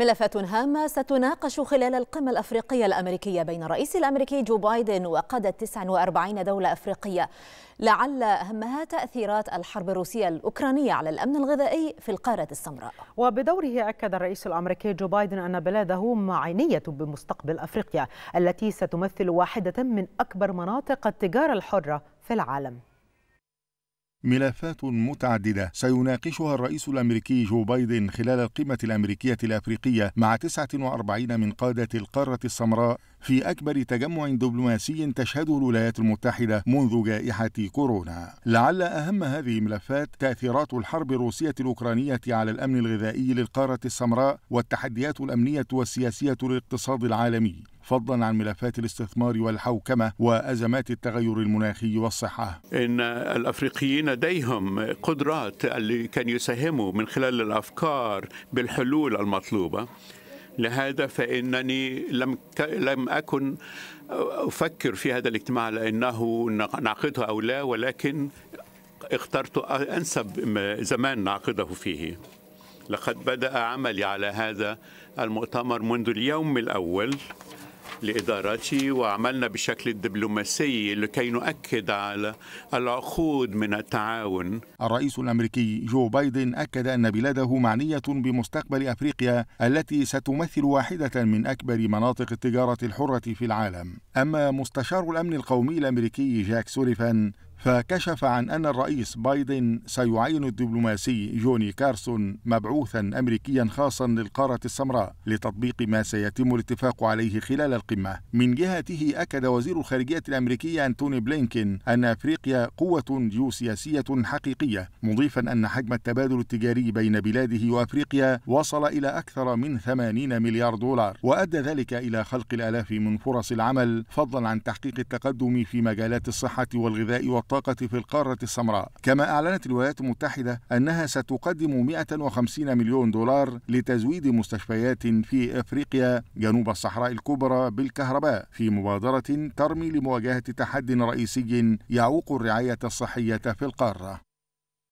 ملفات هامة ستناقش خلال القمة الأفريقية الأمريكية بين الرئيس الأمريكي جو بايدن وقادة 49 دولة أفريقية لعل أهمها تأثيرات الحرب الروسية الأوكرانية على الأمن الغذائي في القارة السمراء وبدوره أكد الرئيس الأمريكي جو بايدن أن بلاده معنية بمستقبل أفريقيا التي ستمثل واحدة من أكبر مناطق التجارة الحرة في العالم ملفات متعددة سيناقشها الرئيس الأمريكي جو بايدن خلال القمة الأمريكية الأفريقية مع 49 من قادة القارة السمراء في أكبر تجمع دبلوماسي تشهده الولايات المتحدة منذ جائحة كورونا لعل أهم هذه الملفات تأثيرات الحرب الروسية الأوكرانية على الأمن الغذائي للقارة السمراء والتحديات الأمنية والسياسية للاقتصاد العالمي فضلا عن ملفات الاستثمار والحوكمة وأزمات التغير المناخي والصحة إن الأفريقيين لديهم قدرات اللي كان يساهموا من خلال الأفكار بالحلول المطلوبة لهذا فإنني لم لم أكن أفكر في هذا الاجتماع لأنه نعقده أو لا ولكن اخترت أنسب زمان نعقده فيه لقد بدأ عملي على هذا المؤتمر منذ اليوم الأول لإدارتي وعملنا بشكل دبلوماسي لكي نؤكد على العقود من التعاون الرئيس الأمريكي جو بايدن أكد أن بلاده معنية بمستقبل أفريقيا التي ستمثل واحدة من أكبر مناطق التجارة الحرة في العالم أما مستشار الأمن القومي الأمريكي جاك سوليفان فكشف عن أن الرئيس بايدن سيعين الدبلوماسي جوني كارسون مبعوثا أمريكيا خاصا للقارة السمراء لتطبيق ما سيتم الاتفاق عليه خلال القمة من جهته أكد وزير الخارجية الأمريكي أنتوني بلينكين أن أفريقيا قوة جيوسياسية حقيقية مضيفا أن حجم التبادل التجاري بين بلاده وأفريقيا وصل إلى أكثر من 80 مليار دولار وأدى ذلك إلى خلق الآلاف من فرص العمل فضلا عن تحقيق التقدم في مجالات الصحة والغذاء والطاقة الطاقة في القارة السمراء كما أعلنت الولايات المتحدة أنها ستقدم 150 مليون دولار لتزويد مستشفيات في أفريقيا جنوب الصحراء الكبرى بالكهرباء في مبادرة ترمي لمواجهة تحد رئيسي يعوق الرعاية الصحية في القارة